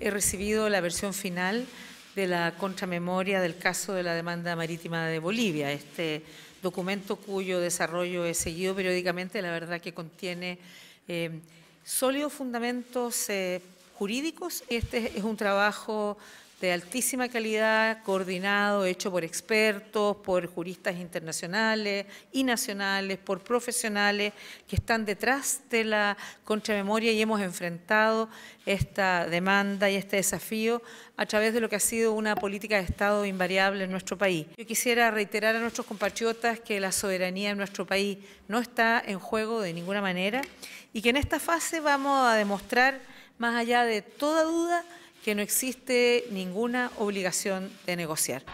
he recibido la versión final de la contramemoria del caso de la demanda marítima de Bolivia, este documento cuyo desarrollo he seguido periódicamente, la verdad que contiene eh, sólidos fundamentos eh, jurídicos. Este es un trabajo de altísima calidad, coordinado, hecho por expertos, por juristas internacionales y nacionales, por profesionales que están detrás de la contramemoria y hemos enfrentado esta demanda y este desafío a través de lo que ha sido una política de Estado invariable en nuestro país. Yo quisiera reiterar a nuestros compatriotas que la soberanía en nuestro país no está en juego de ninguna manera y que en esta fase vamos a demostrar más allá de toda duda que no existe ninguna obligación de negociar.